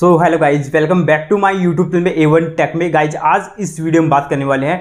so hello guys welcome back to my YouTube channel में A one tech में guys आज इस video में बात करने वाले हैं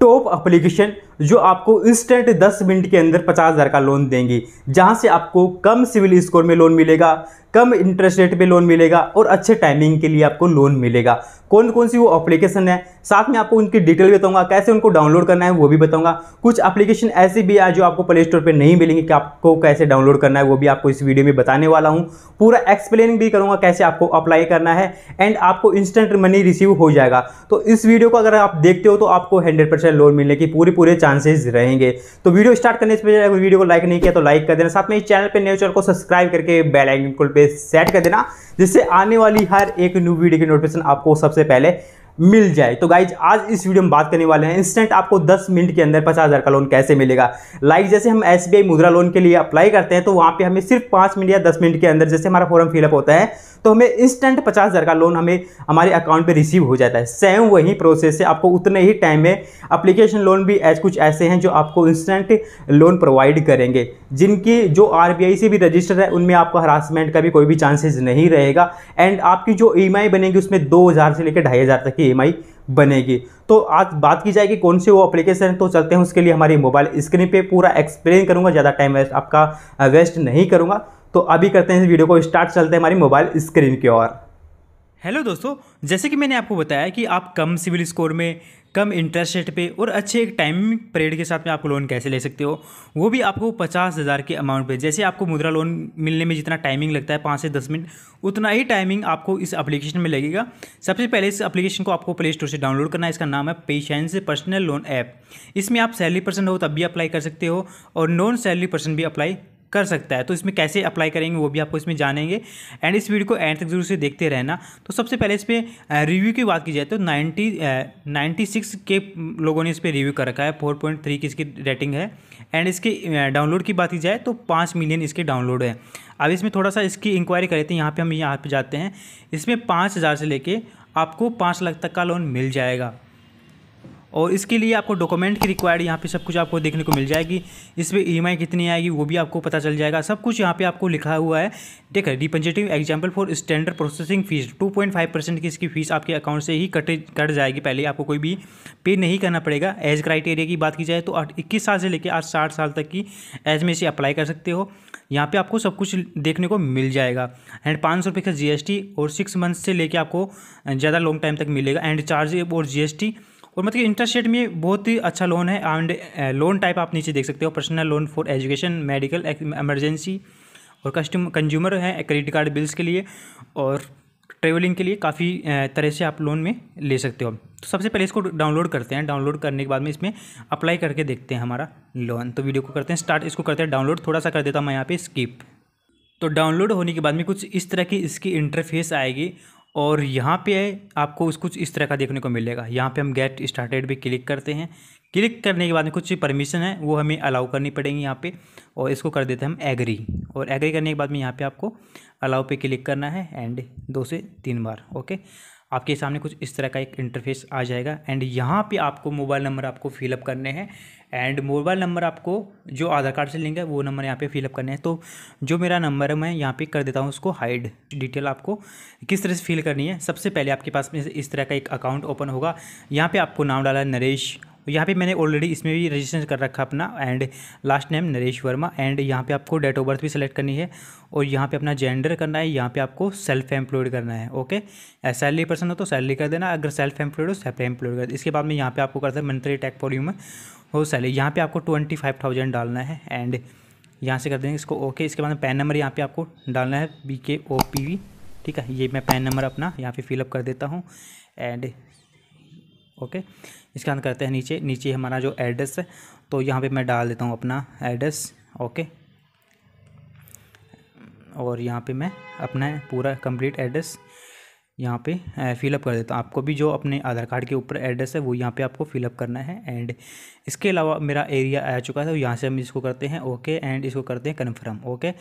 टॉप एप्लीकेशन जो आपको इंस्टेंट 10 मिनट के अंदर पचास हज़ार का लोन देंगी जहां से आपको कम सिविल स्कोर में लोन मिलेगा कम इंटरेस्ट रेट पे लोन मिलेगा और अच्छे टाइमिंग के लिए आपको लोन मिलेगा कौन कौन सी वो एप्लीकेशन है साथ में आपको उनकी डिटेल बताऊंगा कैसे उनको डाउनलोड करना है वो भी बताऊंगा कुछ एप्लीकेशन ऐसे भी है जो आपको प्ले स्टोर पर नहीं मिलेंगे कि आपको कैसे डाउनलोड करना है वो भी आपको इस वीडियो में बताने वाला हूँ पूरा एक्सप्लेन भी करूँगा कैसे आपको अप्लाई करना है एंड आपको इंस्टेंट मनी रिसीव हो जाएगा तो इस वीडियो को अगर आप देखते हो तो आपको हंड्रेड लोन मिलने की पूरी पूरे चांसेस रहेंगे तो वीडियो स्टार्ट करने से पहले अगर वीडियो को लाइक नहीं किया तो लाइक कर देना साथ में इस चैनल पर न्यू चैनल को सब्सक्राइब करके बेल आइकन को पे सेट कर देना जिससे आने वाली हर एक न्यू वीडियो की नोटिफिकेशन आपको सबसे पहले मिल जाए तो गाइज आज इस वीडियो में बात करने वाले हैं इंस्टेंट आपको 10 मिनट के अंदर पचास हज़ार का लोन कैसे मिलेगा लाइक जैसे हम एस मुद्रा लोन के लिए अप्लाई करते हैं तो वहाँ पे हमें सिर्फ पाँच मिनट या दस मिनट के अंदर जैसे हमारा फॉर्म फिलअप होता है तो हमें इंस्टेंट पचास हज़ार का लोन हमें हमारे अकाउंट पर रिसीव हो जाता है सेम वही प्रोसेस है आपको उतने ही टाइम में अप्लीकेशन लोन भी ऐसे कुछ ऐसे हैं जो आपको इंस्टेंट लोन प्रोवाइड करेंगे जिनकी जो आर से भी रजिस्टर है उनमें आपको हरासमेंट का भी कोई भी चांसेज नहीं रहेगा एंड आपकी जो ई e बनेगी उसमें दो से लेकर ढाई तक की ई e बनेगी तो आज बात की जाएगी कौन सी वो एप्लीकेशन तो चलते हैं उसके लिए हमारी मोबाइल स्क्रीन पे पूरा एक्सप्लेन करूँगा ज़्यादा टाइम वेस्ट आपका वेस्ट नहीं करूँगा तो अभी करते हैं इस वीडियो को स्टार्ट चलते हैं हमारी मोबाइल स्क्रीन की ओर हेलो दोस्तों जैसे कि मैंने आपको बताया कि आप कम सिविल स्कोर में कम इंटरेस्ट रेट पे और अच्छे एक टाइम पीरियड के साथ में आपको लोन कैसे ले सकते हो वो भी आपको पचास हज़ार के अमाउंट पे जैसे आपको मुद्रा लोन मिलने में जितना टाइमिंग लगता है पाँच से दस मिनट उतना ही टाइमिंग आपको इस एप्लीकेशन में लगेगा सबसे पहले इस एप्लीकेशन को आपको प्ले स्टोर से डाउनलोड करना है इसका नाम है पेशेंस पर्सनल लोन ऐप इसमें आप सैलरी पर्सन हो तब भी अप्लाई कर सकते हो और नॉन सैलरी पर्सन भी अप्लाई कर सकता है तो इसमें कैसे अप्लाई करेंगे वो भी आपको इसमें जानेंगे एंड इस वीडियो को एंड तक जरूर से देखते रहना तो सबसे पहले इस पर रिव्यू की बात की जाए तो नाइन्टी नाइन्टी सिक्स के लोगों ने इस पर रिव्यू कर रखा है फोर पॉइंट थ्री की इसकी रेटिंग है एंड इसके डाउनलोड की बात की जाए तो पाँच मिलियन इसके डाउनलोड है अब इसमें थोड़ा सा इसकी इंक्वायरी करे थे यहाँ पर हम यहाँ पर जाते हैं इसमें पाँच हज़ार से लेके आपको पाँच लाख तक का लोन मिल जाएगा और इसके लिए आपको डॉक्यूमेंट की रिक्वायर्ड यहाँ पे सब कुछ आपको देखने को मिल जाएगी इस पर ई कितनी आएगी वो भी आपको पता चल जाएगा सब कुछ यहाँ पे आपको लिखा हुआ है ठीक है example for standard processing fee two point five percent की इसकी फीस आपके अकाउंट से ही कटे कट जाएगी पहले आपको कोई भी पे नहीं करना पड़ेगा एज क्राइटेरिया की बात की जाए तो इक्कीस साल से लेकर आज साठ साल तक की एज में इसे अप्लाई कर सकते हो यहाँ पे आपको सब कुछ देखने को मिल जाएगा एंड पाँच सौ रुपये का जीएसटी और सिक्स मंथ से लेके आपको ज़्यादा लॉन्ग टाइम तक मिलेगा एंड चार्ज और जीएसटी और मतलब इंटरेस्ट रेट में बहुत ही अच्छा लोन है एंड लोन टाइप आप नीचे देख सकते हो personal loan for education medical emergency और कस्टम कंज्यूमर है क्रेडिट कार्ड बिल्स के लिए और ट्रेवलिंग के लिए काफ़ी uh, तरह से आप लोन में ले सकते हो तो सबसे पहले इसको डाउनलोड करते हैं डाउनलोड करने के बाद में इसमें अप्लाई करके देखते हैं हमारा लोन तो वीडियो को करते हैं स्टार्ट इसको करते हैं डाउनलोड थोड़ा सा कर देता हूँ मैं यहाँ पे स्किप तो डाउनलोड होने के बाद में कुछ इस तरह की इसकी इंटरफेस आएगी और यहाँ पे आपको कुछ इस तरह का देखने को मिलेगा यहाँ पे हम गेट स्टार्टेड भी क्लिक करते हैं क्लिक करने के बाद में कुछ परमिशन है वो हमें अलाउ करनी पड़ेगी यहाँ पे और इसको कर देते हैं हम एग्री और एग्री करने के बाद में यहाँ पे आपको अलाउ पे क्लिक करना है एंड दो से तीन बार ओके आपके सामने कुछ इस तरह का एक इंटरफेस आ जाएगा एंड यहाँ पे आपको मोबाइल नंबर आपको फिलअप करने हैं एंड मोबाइल नंबर आपको जो आधार कार्ड से लिंक है वो नंबर यहाँ पे फिलअप करने हैं तो जो मेरा नंबर है मैं यहाँ पे कर देता हूँ उसको हाइड डिटेल आपको किस तरह से फिल करनी है सबसे पहले आपके पास में इस तरह का एक अकाउंट ओपन होगा यहाँ पर आपको नाम डाला है नरेश तो यहाँ पे मैंने ऑलरेडी इसमें भी रजिस्ट्रेशन कर रखा अपना and last name Naresh Verma and यहाँ पे आपको डेट ऑफ बर्थ भी सिलेक्ट करनी है और यहाँ पे अपना जेंडर करना है यहाँ पे आपको सेल्फ एम्प्लॉयड करना है ओके सैलरी पर्सन हो तो सैलरी कर देना अगर सेल्फ एम्प्लॉयड हो सेल्फ एम्प्लॉयड कर इसके बाद में यहाँ पे आपको करता है मंथली टैक वॉल्यूम हो सैलरी यहाँ पे आपको ट्वेंटी फाइव थाउजेंड डालना है एंड यहाँ से कर देंगे इसको ओके इसके बाद पैन नंबर यहाँ पे आपको डालना है बी के ओ पी वी ठीक है ये मैं पैन नंबर अपना यहाँ पे फिलअप कर देता हूँ एंड ओके इसके अंदर करते हैं नीचे नीचे हमारा जो एड्रेस है तो यहाँ पे मैं डाल देता हूँ अपना एड्रेस ओके और यहाँ पे मैं अपना पूरा कंप्लीट एड्रेस यहाँ पे फ़िलअप कर देता हूँ आपको भी जो अपने आधार कार्ड के ऊपर एड्रेस है वो यहाँ पे आपको फ़िलअप करना है एंड इसके अलावा मेरा एरिया आ चुका है तो यहाँ से हम इसको करते हैं ओके एंड इसको करते हैं confirm okay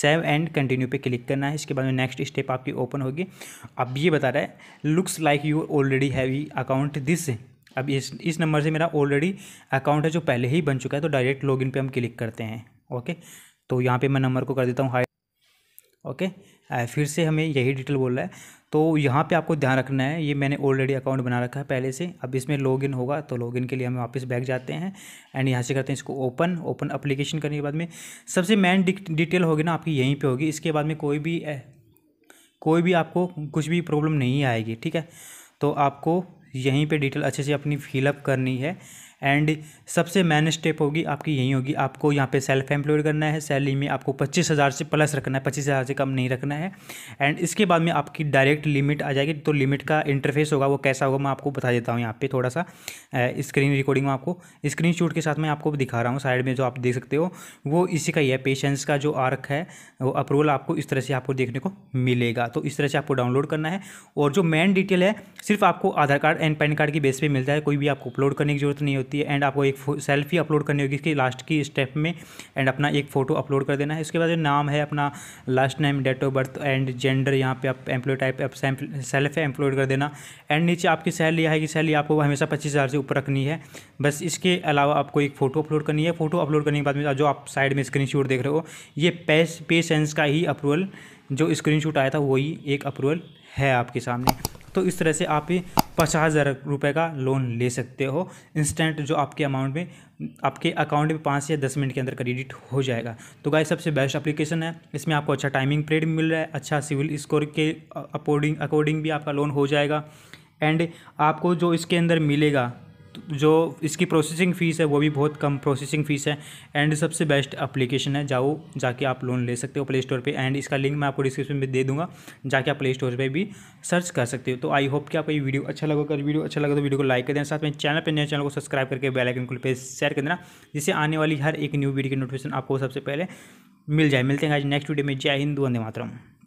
save and continue पे क्लिक करना है इसके बाद में नेक्स्ट स्टेप आपकी ओपन होगी अब ये बता रहा है looks like you already have a account this अब इस इस नंबर से मेरा ऑलरेडी अकाउंट है जो पहले ही बन चुका है तो डायरेक्ट लॉग इन हम क्लिक करते हैं ओके तो यहाँ पर मैं नंबर को कर देता हूँ हाई ओके फिर से हमें यही डिटेल बोल रहा है तो यहाँ पे आपको ध्यान रखना है ये मैंने ऑलरेडी अकाउंट बना रखा है पहले से अब इसमें लॉगिन होगा तो लॉगिन के लिए हम वापस बैक जाते हैं एंड यहाँ से करते हैं इसको ओपन ओपन अप्लीकेशन करने के बाद में सबसे मेन डिटेल होगी ना आपकी यहीं पर होगी इसके बाद में कोई भी कोई भी आपको कुछ भी प्रॉब्लम नहीं आएगी ठीक है तो आपको यहीं पर डिटेल अच्छे से अपनी फिलअप करनी है एंड सबसे मैन स्टेप होगी आपकी यही होगी आपको यहाँ पे सेल्फ एम्प्लॉयड करना है सैलरी में आपको पच्चीस हज़ार से प्लस रखना है पच्चीस हज़ार से कम नहीं रखना है एंड इसके बाद में आपकी डायरेक्ट लिमिट आ जाएगी तो लिमिट का इंटरफेस होगा वो कैसा होगा मैं आपको बता देता हूँ यहाँ पे थोड़ा सा स्क्रीन रिकॉर्डिंग में आपको स्क्रीन के साथ मैं आपको दिखा रहा हूँ साइड में जो आप देख सकते हो वो इसी का ही है पेशेंस का जो आर्क है वो अप्रूवल आपको इस तरह से आपको देखने को मिलेगा तो इस तरह से आपको डाउनलोड करना है और जो मेन डिटेल है सिर्फ आपको Aadhaar card and PAN card की बेस पर मिलता है कोई भी आपको अपलोड करने की जरूरत नहीं होती सकती है एंड आपको एक सेल्फी अपलोड करनी होगी इसकी लास्ट की स्टेप में एंड अपना एक फ़ोटो अपलोड कर देना है इसके बाद जो नाम है अपना last name date of birth and gender यहाँ पे आप एम्प्लॉय टाइप आप सेल्फ एम्प्लॉयड कर देना एंड नीचे आपकी सैलरी आएगी सैलरी आपको हमेशा पच्चीस हज़ार से ऊपर रखनी है बस इसके अलावा आपको एक फ़ोटो अपलोड करनी है फ़ोटो अपलोड करने के बाद जो आप साइड में स्क्रीन देख रहे हो ये पेस पे सेंस का ही अप्रूवल जो स्क्रीनशॉट आया था वही एक अप्रूवल है आपके सामने तो इस तरह से आप ये पचास हज़ार रुपये का लोन ले सकते हो इंस्टेंट जो आपके अमाउंट में आपके अकाउंट में पाँच या दस मिनट के अंदर क्रेडिट हो जाएगा तो गाइस सबसे बेस्ट एप्लीकेशन है इसमें आपको अच्छा टाइमिंग पीरियड मिल रहा है अच्छा सिविल स्कोर के अकॉर्डिंग अकॉर्डिंग भी आपका लोन हो जाएगा एंड आपको जो इसके अंदर मिलेगा जो इसकी प्रोसेसिंग फ़ीस है वो भी बहुत कम प्रोसेसिंग फ़ीस है एंड सबसे बेस्ट एप्लीकेशन है जाओ जाके आप लोन ले सकते हो प्ले स्टोर पे एंड इसका लिंक मैं आपको डिस्क्रिप्शन में दे दूंगा जाके आप प्ले स्टोर पे भी सर्च कर सकते हो तो आई होप कि आपको ये वीडियो अच्छा लगा अगर वीडियो अच्छा लगा तो वीडियो को लाइक कर देना साथ में चैनल पर नए चैनल को सब्सक्राइब करके बेलाइकन को पे शेयर कर देना जिससे आने वाली हर एक न्यू वीडियो की नोटिफिकेशन आपको सबसे पहले मिल जाए मिलते हैं आज नेक्स्ट वीडियो में जय हिंद वंदे मातरम